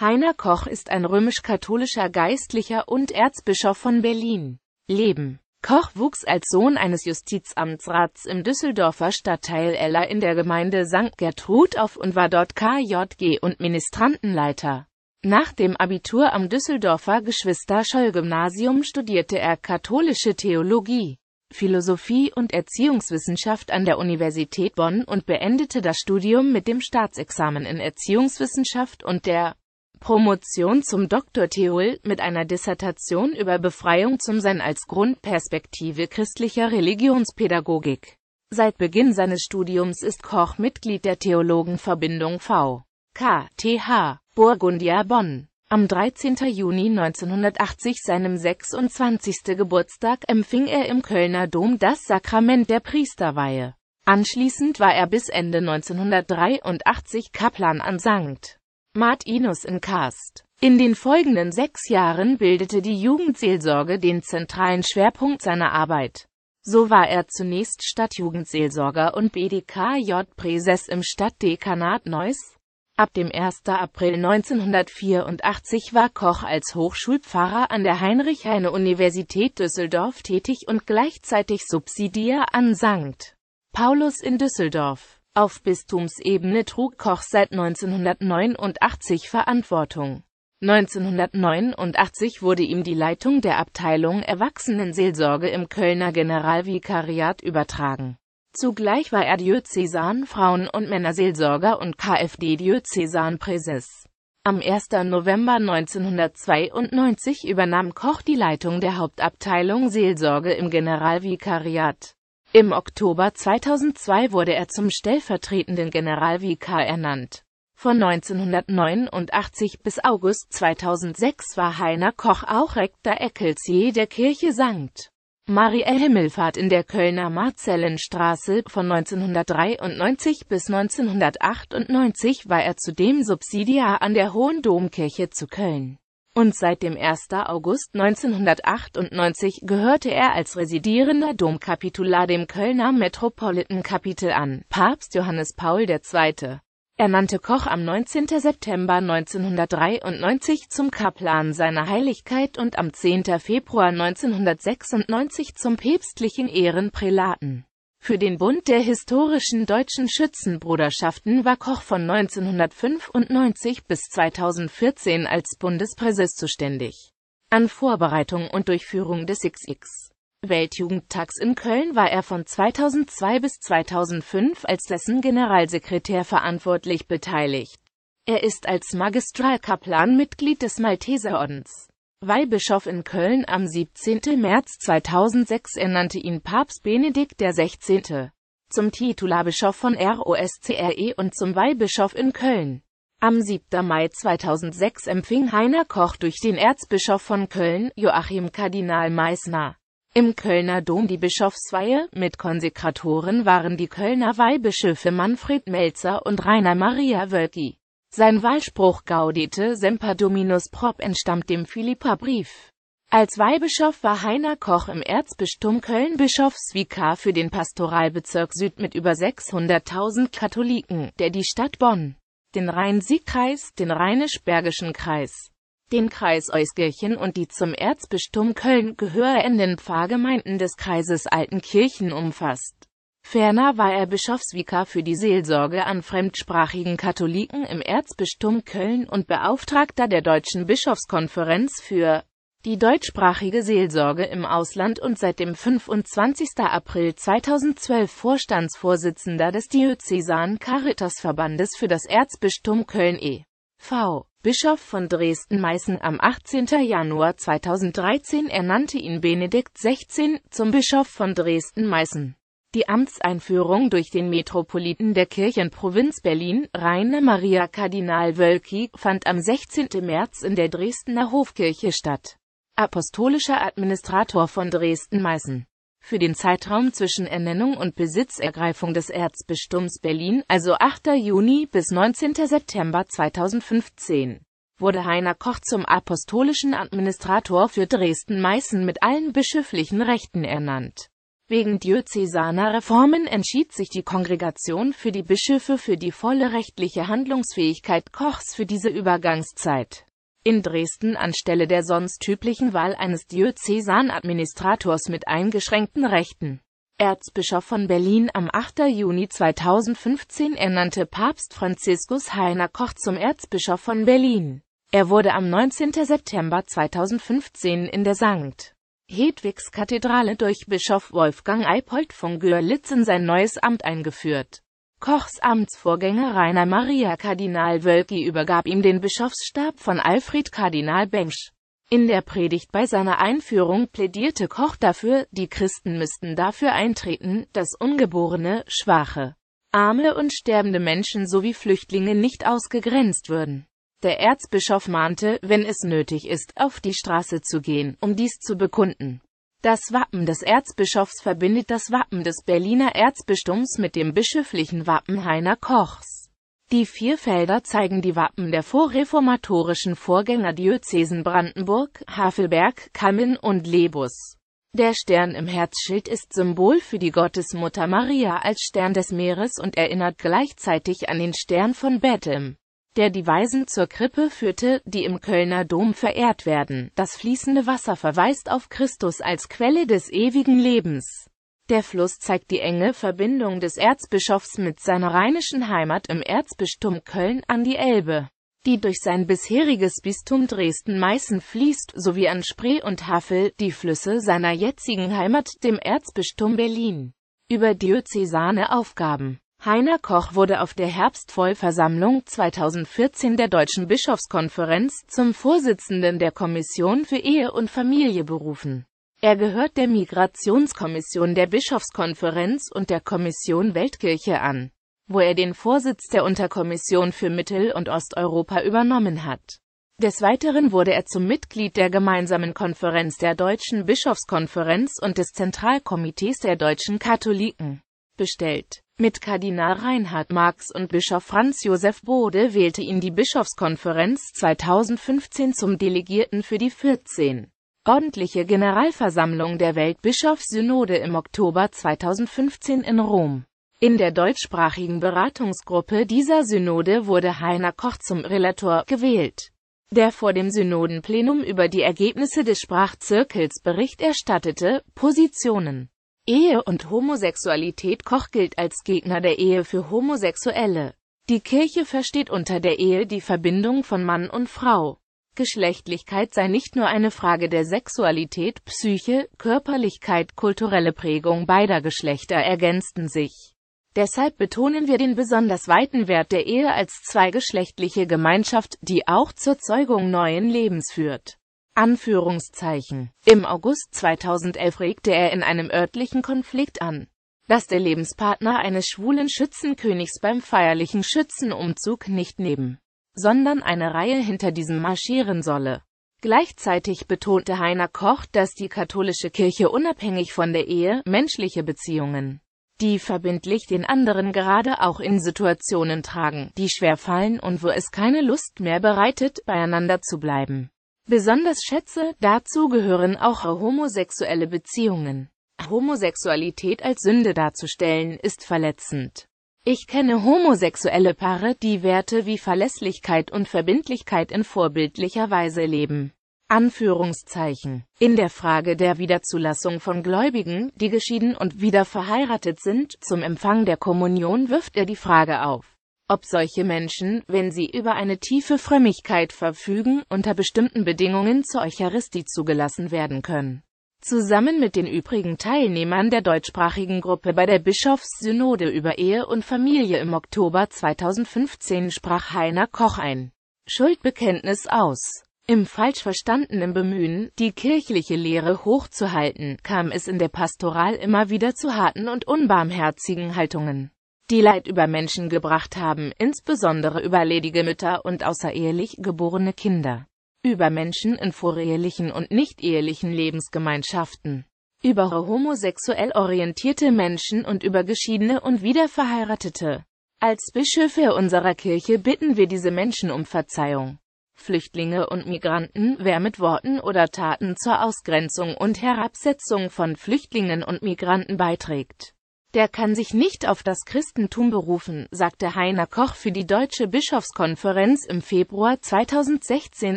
Heiner Koch ist ein römisch-katholischer Geistlicher und Erzbischof von Berlin. Leben Koch wuchs als Sohn eines Justizamtsrats im Düsseldorfer Stadtteil Eller in der Gemeinde St. Gertrud auf und war dort KJG und Ministrantenleiter. Nach dem Abitur am Düsseldorfer Geschwister-Scholl-Gymnasium studierte er katholische Theologie, Philosophie und Erziehungswissenschaft an der Universität Bonn und beendete das Studium mit dem Staatsexamen in Erziehungswissenschaft und der Promotion zum Dr. Theol mit einer Dissertation über Befreiung zum Sein als Grundperspektive christlicher Religionspädagogik. Seit Beginn seines Studiums ist Koch Mitglied der Theologenverbindung V. K. T. H. Burgundia Bonn. Am 13. Juni 1980, seinem 26. Geburtstag, empfing er im Kölner Dom das Sakrament der Priesterweihe. Anschließend war er bis Ende 1983 Kaplan an St. Martinus in Karst. In den folgenden sechs Jahren bildete die Jugendseelsorge den zentralen Schwerpunkt seiner Arbeit. So war er zunächst Stadtjugendseelsorger und BDKJ-Präses im Stadtdekanat Neuss. Ab dem 1. April 1984 war Koch als Hochschulpfarrer an der Heinrich-Heine-Universität Düsseldorf tätig und gleichzeitig Subsidiar an St. Paulus in Düsseldorf. Auf Bistumsebene trug Koch seit 1989 Verantwortung. 1989 wurde ihm die Leitung der Abteilung Erwachsenenseelsorge im Kölner Generalvikariat übertragen. Zugleich war er Diözesan Frauen- und Männerseelsorger und kfd Diözesan Präses. Am 1. November 1992 übernahm Koch die Leitung der Hauptabteilung Seelsorge im Generalvikariat. Im Oktober 2002 wurde er zum stellvertretenden Generalvikar ernannt. Von 1989 bis August 2006 war Heiner Koch auch Rektor Ecclesiae der Kirche St. Mariä Himmelfahrt in der Kölner Marzellenstraße. Von 1993 bis 1998 war er zudem Subsidiar an der Hohen Domkirche zu Köln und seit dem 1. August 1998 gehörte er als residierender Domkapitular dem Kölner Metropolitenkapitel an. Papst Johannes Paul II. ernannte Koch am 19. September 1993 zum Kaplan seiner Heiligkeit und am 10. Februar 1996 zum päpstlichen Ehrenprälaten. Für den Bund der historischen deutschen Schützenbruderschaften war Koch von 1995 bis 2014 als Bundespräses zuständig. An Vorbereitung und Durchführung des XX Weltjugendtags in Köln war er von 2002 bis 2005 als dessen Generalsekretär verantwortlich beteiligt. Er ist als Magistralkaplan Mitglied des Malteserordens. Weihbischof in Köln am 17. März 2006 ernannte ihn Papst Benedikt XVI. zum Titularbischof von ROSCRE und zum Weihbischof in Köln. Am 7. Mai 2006 empfing Heiner Koch durch den Erzbischof von Köln, Joachim Kardinal Meissner, im Kölner Dom die Bischofsweihe, mit Konsekratoren waren die Kölner Weihbischöfe Manfred Melzer und Rainer Maria Wölki. Sein Wahlspruch Gaudete semper Dominus prop entstammt dem Philippa-Brief. Als Weihbischof war Heiner Koch im Erzbistum Köln Bischofsvikar für den Pastoralbezirk Süd mit über 600.000 Katholiken, der die Stadt Bonn, den Rhein-Sieg-Kreis, den Rheinisch-Bergischen Kreis, den Kreis Euskirchen und die zum Erzbistum Köln gehörenden Pfarrgemeinden des Kreises Altenkirchen umfasst Ferner war er Bischofsvikar für die Seelsorge an fremdsprachigen Katholiken im Erzbistum Köln und Beauftragter der Deutschen Bischofskonferenz für die deutschsprachige Seelsorge im Ausland und seit dem 25. April 2012 Vorstandsvorsitzender des Diözesan Caritasverbandes für das Erzbistum Köln e.V. Bischof von Dresden-Meißen am 18. Januar 2013 ernannte ihn Benedikt XVI. zum Bischof von Dresden-Meißen. Die Amtseinführung durch den Metropoliten der Kirchenprovinz Berlin, Rainer Maria Kardinal Wölki, fand am 16. März in der Dresdner Hofkirche statt. Apostolischer Administrator von Dresden-Meißen. Für den Zeitraum zwischen Ernennung und Besitzergreifung des Erzbistums Berlin, also 8. Juni bis 19. September 2015, wurde Heiner Koch zum apostolischen Administrator für Dresden-Meißen mit allen bischöflichen Rechten ernannt. Wegen diözesaner Reformen entschied sich die Kongregation für die Bischöfe für die volle rechtliche Handlungsfähigkeit Kochs für diese Übergangszeit. In Dresden anstelle der sonst üblichen Wahl eines Diözesanadministrators mit eingeschränkten Rechten. Erzbischof von Berlin am 8. Juni 2015 ernannte Papst Franziskus Heiner Koch zum Erzbischof von Berlin. Er wurde am 19. September 2015 in der St. Hedwigs Kathedrale durch Bischof Wolfgang Eipold von Görlitz in sein neues Amt eingeführt. Kochs Amtsvorgänger Rainer Maria Kardinal Wölki übergab ihm den Bischofsstab von Alfred Kardinal Bengsch. In der Predigt bei seiner Einführung plädierte Koch dafür, die Christen müssten dafür eintreten, dass ungeborene, schwache, arme und sterbende Menschen sowie Flüchtlinge nicht ausgegrenzt würden. Der Erzbischof mahnte, wenn es nötig ist, auf die Straße zu gehen, um dies zu bekunden. Das Wappen des Erzbischofs verbindet das Wappen des Berliner Erzbistums mit dem bischöflichen Wappen Heiner Kochs. Die vier Felder zeigen die Wappen der vorreformatorischen Vorgänger Diözesen Brandenburg, Havelberg, Cammin und Lebus. Der Stern im Herzschild ist Symbol für die Gottesmutter Maria als Stern des Meeres und erinnert gleichzeitig an den Stern von Bethlehem der die Weisen zur Krippe führte, die im Kölner Dom verehrt werden. Das fließende Wasser verweist auf Christus als Quelle des ewigen Lebens. Der Fluss zeigt die enge Verbindung des Erzbischofs mit seiner rheinischen Heimat im Erzbistum Köln an die Elbe, die durch sein bisheriges Bistum Dresden-Meißen fließt, sowie an Spree und Havel, die Flüsse seiner jetzigen Heimat, dem Erzbistum Berlin, über diözesane Aufgaben. Heiner Koch wurde auf der Herbstvollversammlung 2014 der Deutschen Bischofskonferenz zum Vorsitzenden der Kommission für Ehe und Familie berufen. Er gehört der Migrationskommission der Bischofskonferenz und der Kommission Weltkirche an, wo er den Vorsitz der Unterkommission für Mittel- und Osteuropa übernommen hat. Des Weiteren wurde er zum Mitglied der gemeinsamen Konferenz der Deutschen Bischofskonferenz und des Zentralkomitees der deutschen Katholiken bestellt mit Kardinal Reinhard Marx und Bischof Franz Josef Bode wählte ihn die Bischofskonferenz 2015 zum Delegierten für die 14. Ordentliche Generalversammlung der Weltbischofssynode im Oktober 2015 in Rom. In der deutschsprachigen Beratungsgruppe dieser Synode wurde Heiner Koch zum Relator gewählt, der vor dem Synodenplenum über die Ergebnisse des Sprachzirkels Bericht erstattete, Positionen Ehe und Homosexualität Koch gilt als Gegner der Ehe für Homosexuelle. Die Kirche versteht unter der Ehe die Verbindung von Mann und Frau. Geschlechtlichkeit sei nicht nur eine Frage der Sexualität, Psyche, Körperlichkeit, kulturelle Prägung beider Geschlechter ergänzten sich. Deshalb betonen wir den besonders weiten Wert der Ehe als zweigeschlechtliche Gemeinschaft, die auch zur Zeugung neuen Lebens führt. Anführungszeichen. Im August 2011 regte er in einem örtlichen Konflikt an, dass der Lebenspartner eines schwulen Schützenkönigs beim feierlichen Schützenumzug nicht neben, sondern eine Reihe hinter diesem marschieren solle. Gleichzeitig betonte Heiner Koch, dass die katholische Kirche unabhängig von der Ehe menschliche Beziehungen, die verbindlich den anderen gerade auch in Situationen tragen, die schwer fallen und wo es keine Lust mehr bereitet, beieinander zu bleiben besonders schätze. Dazu gehören auch homosexuelle Beziehungen. Homosexualität als Sünde darzustellen, ist verletzend. Ich kenne homosexuelle Paare, die Werte wie Verlässlichkeit und Verbindlichkeit in vorbildlicher Weise leben. Anführungszeichen. In der Frage der Wiederzulassung von Gläubigen, die geschieden und wieder verheiratet sind, zum Empfang der Kommunion wirft er die Frage auf ob solche Menschen, wenn sie über eine tiefe Frömmigkeit verfügen, unter bestimmten Bedingungen zur Eucharistie zugelassen werden können. Zusammen mit den übrigen Teilnehmern der deutschsprachigen Gruppe bei der Bischofssynode über Ehe und Familie im Oktober 2015 sprach Heiner Koch ein Schuldbekenntnis aus. Im falsch verstandenen Bemühen, die kirchliche Lehre hochzuhalten, kam es in der Pastoral immer wieder zu harten und unbarmherzigen Haltungen die Leid über Menschen gebracht haben, insbesondere über ledige Mütter und außerehelich geborene Kinder, über Menschen in vorehelichen und nicht-ehelichen Lebensgemeinschaften, über homosexuell orientierte Menschen und über geschiedene und wiederverheiratete. Als Bischöfe unserer Kirche bitten wir diese Menschen um Verzeihung. Flüchtlinge und Migranten, wer mit Worten oder Taten zur Ausgrenzung und Herabsetzung von Flüchtlingen und Migranten beiträgt der kann sich nicht auf das Christentum berufen, sagte Heiner Koch für die Deutsche Bischofskonferenz im Februar 2016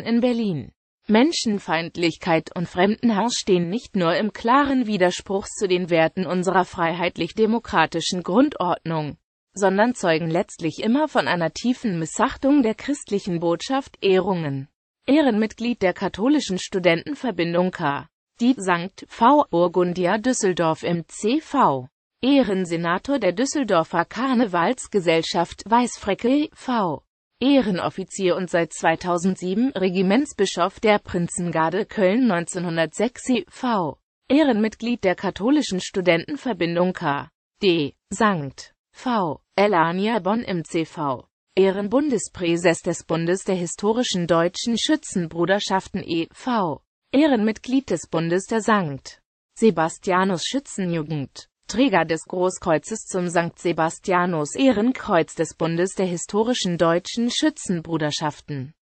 in Berlin. Menschenfeindlichkeit und Fremdenhaus stehen nicht nur im klaren Widerspruch zu den Werten unserer freiheitlich-demokratischen Grundordnung, sondern zeugen letztlich immer von einer tiefen Missachtung der christlichen Botschaft Ehrungen. Ehrenmitglied der katholischen Studentenverbindung K. Die St. V. Burgundia Düsseldorf im CV. Ehrensenator der Düsseldorfer Karnevalsgesellschaft Weißfreckel, v. Ehrenoffizier und seit 2007 Regimentsbischof der Prinzengarde Köln 1906 v. Ehrenmitglied der katholischen Studentenverbindung K.D. Sankt V. Elania Bonn im CV. Ehrenbundespräses des Bundes der historischen deutschen Schützenbruderschaften e.V. Ehrenmitglied des Bundes der Sankt Sebastianus Schützenjugend Träger des Großkreuzes zum St. Sebastianus Ehrenkreuz des Bundes der historischen deutschen Schützenbruderschaften.